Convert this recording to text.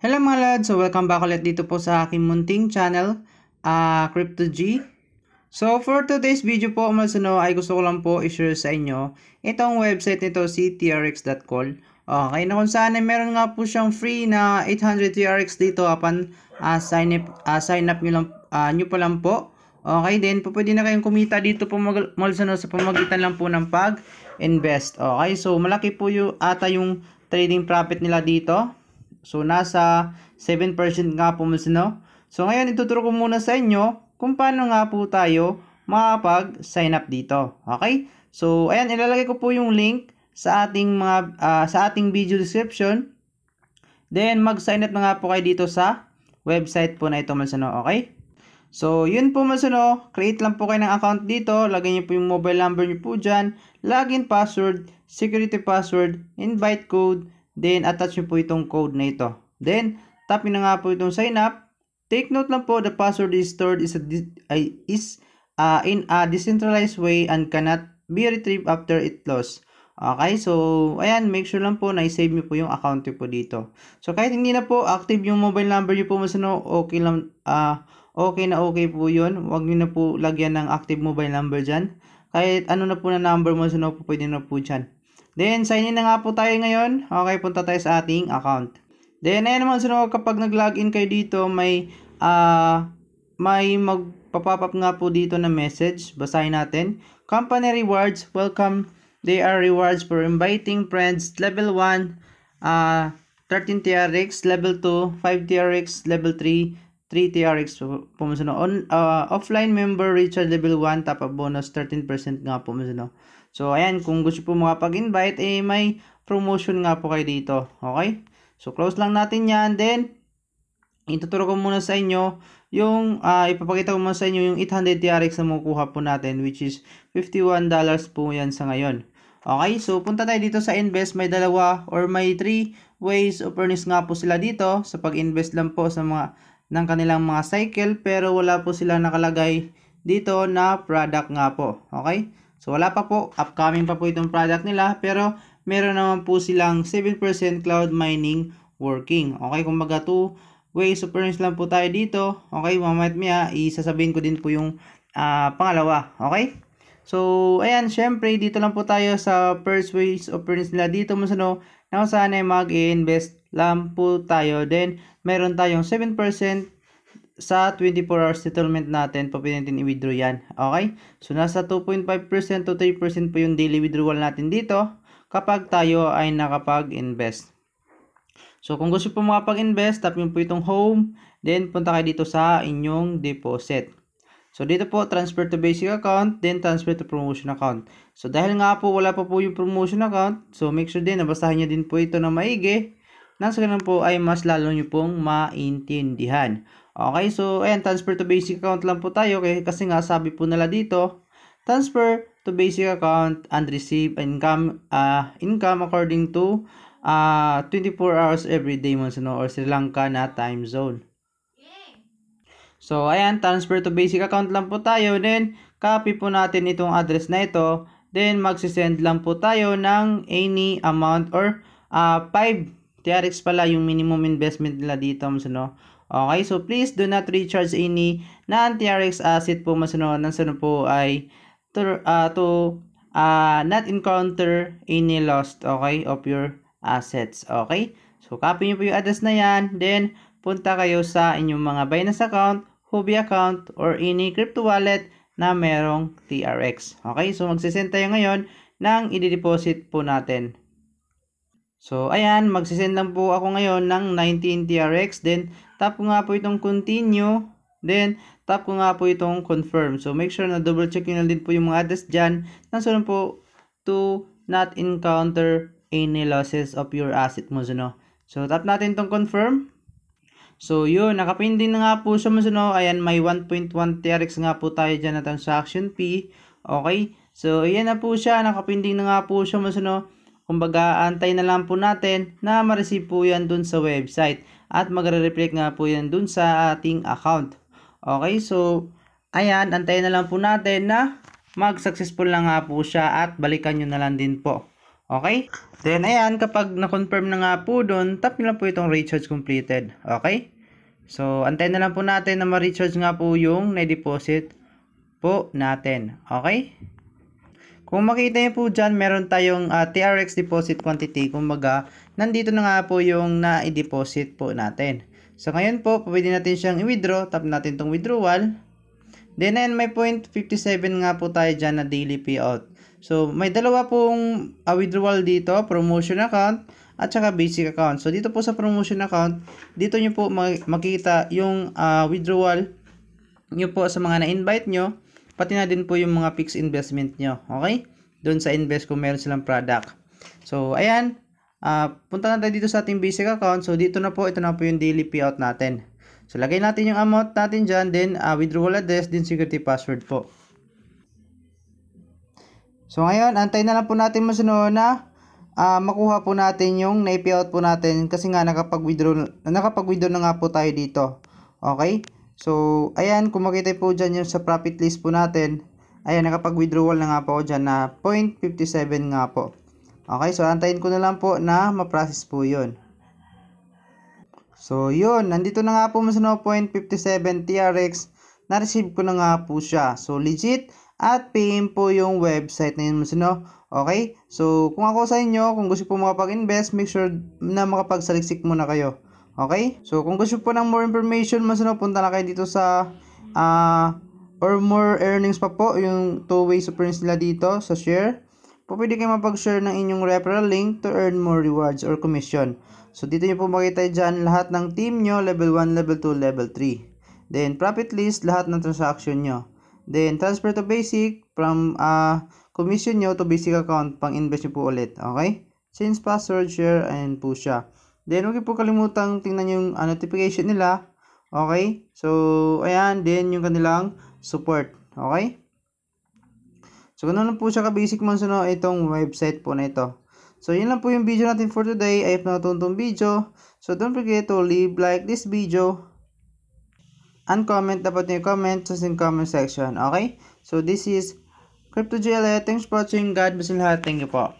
Hello mga lads! So welcome back ulit dito po sa aking munting channel, uh, ah, CryptoG. So for today's video po mga no, ay gusto ko lang po i-share sa inyo itong website nito ctrx.call. trx.call. Okay na kung saan ay meron nga po siyang free na 800 TRX dito upon uh, ah, sign up, uh, sign up nyo, lang, uh, nyo pa lang po. Okay then po pwede na kayong kumita dito po mga no, sa pamagitan lang po ng pag-invest. Okay so malaki po yung ata yung trading profit nila dito. So, nasa 7% nga po mga no? So, ngayon, ituturo ko muna sa inyo kung paano nga po tayo makapag-sign up dito. Okay? So, ayan, ilalagay ko po yung link sa ating mga uh, sa ating video description. Then, mag-sign up na nga po kayo dito sa website po na ito, Malsano. Okay? So, yun po Malsano. Create lang po kayo ng account dito. Lagay niyo po yung mobile number niyo po dyan. Login password, security password, invite code, Then, attach nyo po itong code na ito. Then, tap nyo na nga po itong sign up. Take note lang po, the password is stored is, a, is uh, in a decentralized way and cannot be retrieved after it lost. Okay, so ayan, make sure lang po na i-save niyo po yung account niyo po dito. So kahit hindi na po active yung mobile number niyo po masano, okay lang uh, okay na okay po 'yun. Huwag niyo na po lagyan ng active mobile number diyan. Kahit ano na po na number mo sino po pwede na po diyan. Then, sign in na nga po tayo ngayon. Okay, punta tayo sa ating account. Then, ayan naman sunod kapag nag-login kayo dito, may, uh, may magpapop up nga po dito na message. Basahin natin. Company rewards, welcome. They are rewards for inviting friends. Level 1, uh, 13 TRX, level 2, 5 TRX, level 3, 3 TRX po mo no. On, uh, offline member recharge level 1 top up bonus 13% nga po mo no. So ayan kung gusto po makapag-invite eh may promotion nga po kayo dito. Okay? So close lang natin yan. Then ituturo ko muna sa inyo yung uh, ipapakita ko muna sa inyo yung 800 TRX na makukuha po natin which is $51 po yan sa ngayon. Okay, so punta tayo dito sa invest. May dalawa or may 3 ways of earnings nga po sila dito sa pag-invest lang po sa mga ng kanilang mga cycle pero wala po sila nakalagay dito na product nga po. Okay? So wala pa po. Upcoming pa po itong product nila pero meron naman po silang 7% cloud mining working. Okay? Kumbaga 2 way superns lang po tayo dito. Okay? Mamaya maya isasabihin ko din po yung uh, pangalawa. Okay? So, ayan, syempre, dito lang po tayo sa first ways of earnings nila dito mo sa no, na kung saan ay mag-invest lang po tayo. Then, meron tayong 7% sa 24 hours settlement natin, pa natin i-withdraw yan. Okay? So, nasa 2.5% to 3% po yung daily withdrawal natin dito kapag tayo ay nakapag-invest. So, kung gusto po makapag-invest, tap nyo po itong home, then punta kayo dito sa inyong deposit. So, dito po, transfer to basic account, then transfer to promotion account. So, dahil nga po, wala pa po yung promotion account, so make sure din, nabasahin nyo din po ito na maigi nang sa ganun po ay mas lalo nyo pong maintindihan. Okay, so ayan, transfer to basic account lang po tayo okay? kasi nga sabi po nila dito, transfer to basic account and receive income uh, income according to uh, ah, 24 hours every day Monsono or Sri Lanka na time zone. So ayan, transfer to basic account lang po tayo. Then, copy po natin itong address na ito. Then, magsisend lang po tayo ng any amount or uh, ah, 5 TRX pala yung minimum investment nila dito mas no. Okay, so please do not recharge any non-TRX asset po mas no. Nang sunod po ay to, uh, to uh, not encounter any loss okay, of your assets. Okay, so copy nyo po yung address na yan. Then, punta kayo sa inyong mga Binance account, Huobi account, or any crypto wallet na merong TRX. Okay, so magsisend tayo ngayon ng i-deposit po natin. So, ayan, magsisend lang po ako ngayon ng 19 TRX. Then, tap ko nga po itong continue. Then, tap ko nga po itong confirm. So, make sure na double check nyo na din po yung mga address dyan. Nasunod po to not encounter any losses of your asset mo. So, no? so tap natin itong confirm. So, yun, nakapin na nga po siya mo. So, Ayan, may 1.1 TRX nga po tayo dyan na transaction P. Okay. So, ayan na po siya. Nakapinding na nga po siya mo. So, no? Kumbaga, antay na lang po natin na ma-receive po yan dun sa website at magre-reflect nga po yan dun sa ating account. Okay, so ayan, antayin na lang po natin na mag-successful lang nga po siya at balikan nyo na lang din po. Okay? Then ayan, kapag na-confirm na nga po dun, tap nyo lang po itong recharge completed. Okay? So, antayin na lang po natin na ma-recharge nga po yung na-deposit po natin. Okay? Kung makita niyo po dyan, meron tayong uh, ah, TRX deposit quantity. Kumbaga, nandito na nga po yung na-deposit po natin. So, ngayon po, pwede natin siyang i-withdraw. Tap natin tong withdrawal. Then, ayan, may 0.57 nga po tayo dyan na daily payout. So, may dalawa pong uh, withdrawal dito, promotion account at saka basic account. So, dito po sa promotion account, dito nyo po makikita yung uh, withdrawal nyo po sa mga na-invite nyo pati na din po yung mga fixed investment nyo. Okay? Doon sa invest kung meron silang product. So, ayan. Uh, punta na tayo dito sa ating basic account. So, dito na po, ito na po yung daily payout natin. So, lagay natin yung amount natin dyan. Then, uh, withdrawal address, then security password po. So, ngayon, antay na lang po natin masunod na uh, makuha po natin yung na-payout po natin kasi nga nakapag-withdraw nakapag-withdraw na nga po tayo dito. Okay? So, ayan, kung makita po dyan yung sa profit list po natin, ayan, nakapag-withdrawal na nga po ako dyan na 0.57 nga po. Okay, so antayin ko na lang po na ma-process po yun. So, yun, nandito na nga po mas no 0.57 TRX, na-receive ko na nga po siya. So, legit at PM po yung website na yun mas no. Okay, so kung ako sa inyo, kung gusto po makapag-invest, make sure na makapagsaliksik muna kayo. Okay? So, kung gusto po ng more information, mas ano, punta na kayo dito sa uh, or more earnings pa po, yung two-way superints nila dito sa share. Po, pwede kayo mapag-share ng inyong referral link to earn more rewards or commission. So, dito nyo po makita dyan lahat ng team nyo, level 1, level 2, level 3. Then, profit list, lahat ng transaction nyo. Then, transfer to basic from uh, commission nyo to basic account pang-invest nyo po ulit. Okay? Change password, share, and po siya. Then, huwag po kalimutang tingnan yung uh, notification nila. Okay? So, ayan. Then, yung kanilang support. Okay? So, ganun lang po siya ka-basic man suno itong website po na ito. So, yun lang po yung video natin for today. I hope nakatulong video. So, don't forget to leave like this video and comment. Dapat nyo comment sa comment section. Okay? So, this is Crypto JLA. Thanks for watching. God bless lahat. Thank you po.